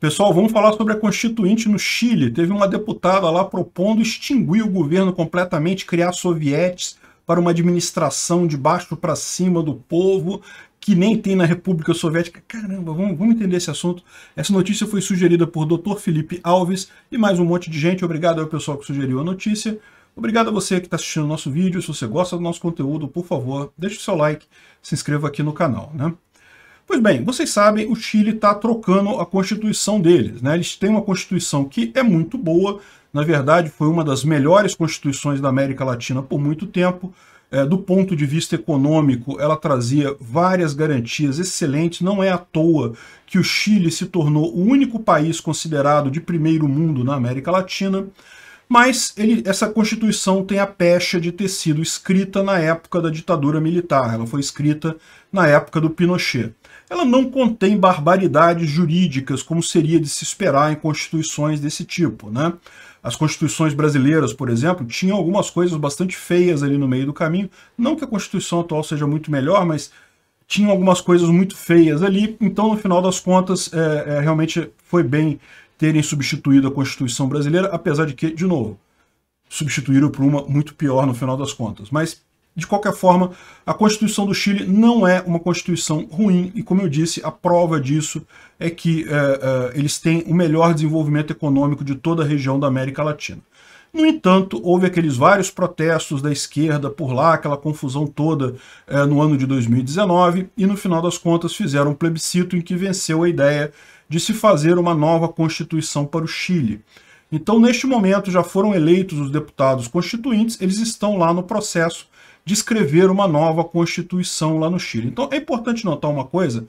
Pessoal, vamos falar sobre a Constituinte no Chile. Teve uma deputada lá propondo extinguir o governo completamente, criar sovietes para uma administração de baixo para cima do povo, que nem tem na República Soviética. Caramba, vamos, vamos, entender esse assunto. Essa notícia foi sugerida por Dr. Felipe Alves e mais um monte de gente. Obrigado ao pessoal que sugeriu a notícia. Obrigado a você que está assistindo o nosso vídeo. Se você gosta do nosso conteúdo, por favor, deixe o seu like, se inscreva aqui no canal. Né? Pois bem, vocês sabem, o Chile está trocando a constituição deles. Né? Eles têm uma constituição que é muito boa, na verdade foi uma das melhores constituições da América Latina por muito tempo. É, do ponto de vista econômico, ela trazia várias garantias excelentes. Não é à toa que o Chile se tornou o único país considerado de primeiro mundo na América Latina. Mas ele, essa Constituição tem a pecha de ter sido escrita na época da ditadura militar. Ela foi escrita na época do Pinochet. Ela não contém barbaridades jurídicas, como seria de se esperar em constituições desse tipo. Né? As constituições brasileiras, por exemplo, tinham algumas coisas bastante feias ali no meio do caminho. Não que a Constituição atual seja muito melhor, mas tinham algumas coisas muito feias ali, então no final das contas é, é, realmente foi bem terem substituído a Constituição brasileira, apesar de que, de novo, substituíram por uma muito pior no final das contas. Mas, de qualquer forma, a Constituição do Chile não é uma Constituição ruim, e como eu disse, a prova disso é que é, é, eles têm o melhor desenvolvimento econômico de toda a região da América Latina. No entanto, houve aqueles vários protestos da esquerda por lá, aquela confusão toda eh, no ano de 2019, e no final das contas fizeram um plebiscito em que venceu a ideia de se fazer uma nova Constituição para o Chile. Então, neste momento, já foram eleitos os deputados constituintes, eles estão lá no processo de escrever uma nova Constituição lá no Chile. Então, é importante notar uma coisa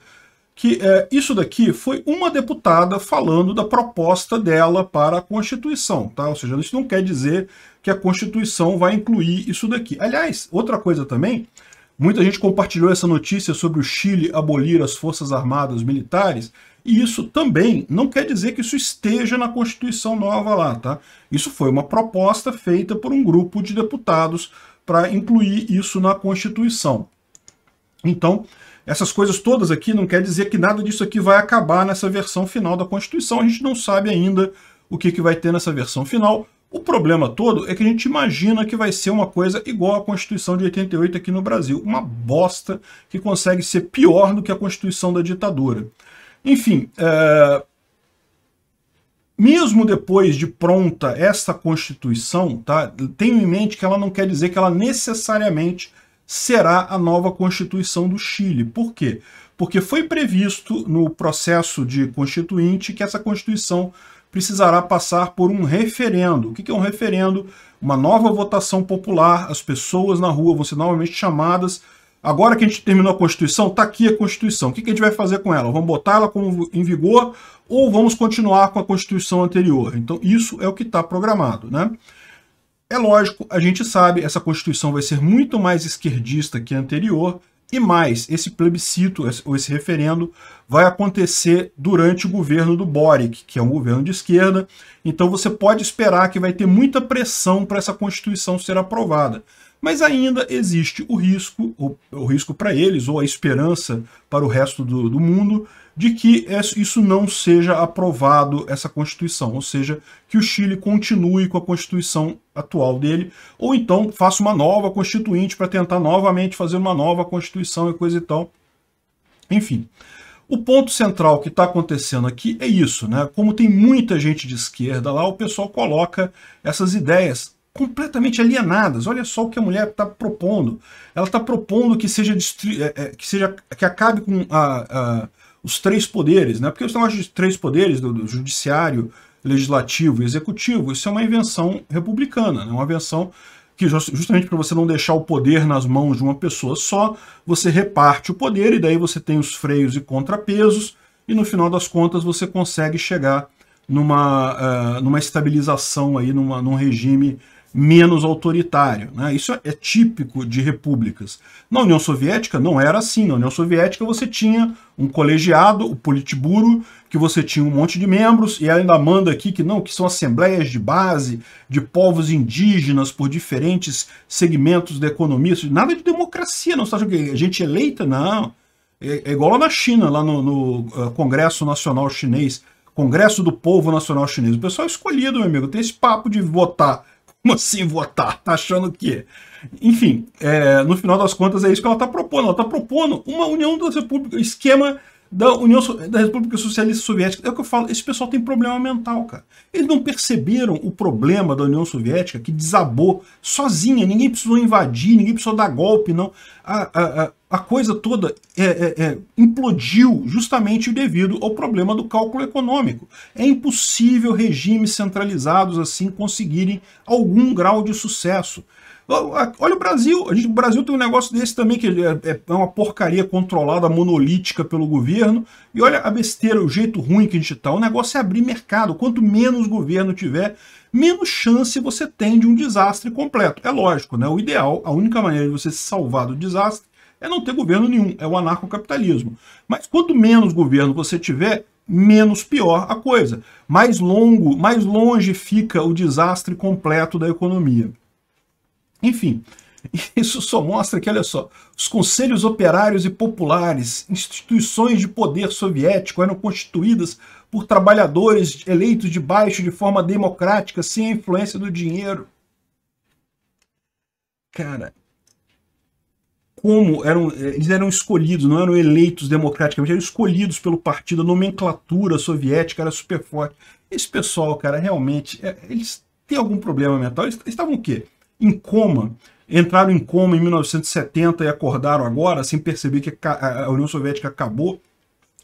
que é, isso daqui foi uma deputada falando da proposta dela para a Constituição, tá? Ou seja, isso não quer dizer que a Constituição vai incluir isso daqui. Aliás, outra coisa também, muita gente compartilhou essa notícia sobre o Chile abolir as forças armadas militares, e isso também não quer dizer que isso esteja na Constituição nova lá, tá? Isso foi uma proposta feita por um grupo de deputados para incluir isso na Constituição. Então, essas coisas todas aqui não quer dizer que nada disso aqui vai acabar nessa versão final da Constituição. A gente não sabe ainda o que, que vai ter nessa versão final. O problema todo é que a gente imagina que vai ser uma coisa igual à Constituição de 88 aqui no Brasil. Uma bosta que consegue ser pior do que a Constituição da ditadura. Enfim, é... mesmo depois de pronta essa Constituição, tá, tenho em mente que ela não quer dizer que ela necessariamente será a nova Constituição do Chile. Por quê? Porque foi previsto no processo de constituinte que essa Constituição precisará passar por um referendo. O que é um referendo? Uma nova votação popular, as pessoas na rua vão ser novamente chamadas. Agora que a gente terminou a Constituição, está aqui a Constituição. O que a gente vai fazer com ela? Vamos botar ela em vigor ou vamos continuar com a Constituição anterior? Então, isso é o que está programado. Né? É lógico, a gente sabe, essa Constituição vai ser muito mais esquerdista que a anterior, e mais, esse plebiscito, ou esse referendo, vai acontecer durante o governo do Boric, que é um governo de esquerda, então você pode esperar que vai ter muita pressão para essa Constituição ser aprovada. Mas ainda existe o risco, o, o risco para eles, ou a esperança para o resto do, do mundo, de que é isso não seja aprovado, essa Constituição, ou seja, que o Chile continue com a Constituição atual dele, ou então faça uma nova Constituinte para tentar novamente fazer uma nova Constituição e coisa e tal. Enfim, o ponto central que está acontecendo aqui é isso, né? Como tem muita gente de esquerda lá, o pessoal coloca essas ideias completamente alienadas. Olha só o que a mulher está propondo. Ela está propondo que seja é, é, que seja que acabe com a, a os três poderes, né? Porque os negócio de três poderes, do, do, judiciário, legislativo e executivo, isso é uma invenção republicana, né? uma invenção que justamente para você não deixar o poder nas mãos de uma pessoa só, você reparte o poder e daí você tem os freios e contrapesos e no final das contas você consegue chegar numa, uh, numa estabilização aí, numa, num regime menos autoritário. Né? Isso é típico de repúblicas. Na União Soviética não era assim. Na União Soviética você tinha um colegiado, o Politburo, que você tinha um monte de membros, e ainda manda aqui que não, que são assembleias de base, de povos indígenas por diferentes segmentos da economia. Nada de democracia, não. Você acha que a gente é eleita? Não. É, é igual lá na China, lá no, no eh, Congresso Nacional Chinês. Congresso do Povo Nacional Chinês. O pessoal é escolhido, meu amigo. Tem esse papo de votar como assim votar? Tá achando que. Enfim, é, no final das contas é isso que ela está propondo. Ela está propondo uma união das repúblicas, esquema da União da República Socialista Soviética. É o que eu falo, esse pessoal tem problema mental, cara. Eles não perceberam o problema da União Soviética que desabou sozinha, ninguém precisou invadir, ninguém precisou dar golpe, não. A, a, a coisa toda é, é, é, implodiu justamente devido ao problema do cálculo econômico. É impossível regimes centralizados assim conseguirem algum grau de sucesso. Olha o Brasil. A gente, o Brasil tem um negócio desse também, que é, é, é uma porcaria controlada, monolítica pelo governo. E olha a besteira, o jeito ruim que a gente está. O negócio é abrir mercado. Quanto menos governo tiver, menos chance você tem de um desastre completo. É lógico, né? O ideal, a única maneira de você se salvar do desastre é não ter governo nenhum, é o anarcocapitalismo. Mas quanto menos governo você tiver, menos pior a coisa. Mais longo, mais longe fica o desastre completo da economia. Enfim, isso só mostra que, olha só, os conselhos operários e populares, instituições de poder soviético eram constituídas por trabalhadores eleitos de baixo de forma democrática, sem a influência do dinheiro. Cara, como eram, eles eram escolhidos, não eram eleitos democraticamente, eram escolhidos pelo partido, a nomenclatura soviética era super forte. Esse pessoal, cara, realmente, é, eles têm algum problema mental? Eles estavam o quê? em coma. Entraram em coma em 1970 e acordaram agora, sem perceber que a União Soviética acabou.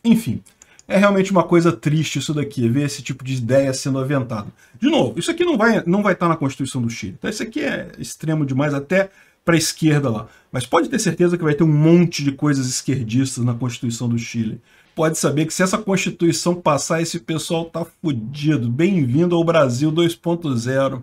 Enfim, é realmente uma coisa triste isso daqui, é ver esse tipo de ideia sendo aventada. De novo, isso aqui não vai não vai estar na Constituição do Chile. Então, isso aqui é extremo demais até para a esquerda lá. Mas pode ter certeza que vai ter um monte de coisas esquerdistas na Constituição do Chile. Pode saber que se essa Constituição passar, esse pessoal tá fudido. Bem-vindo ao Brasil 2.0.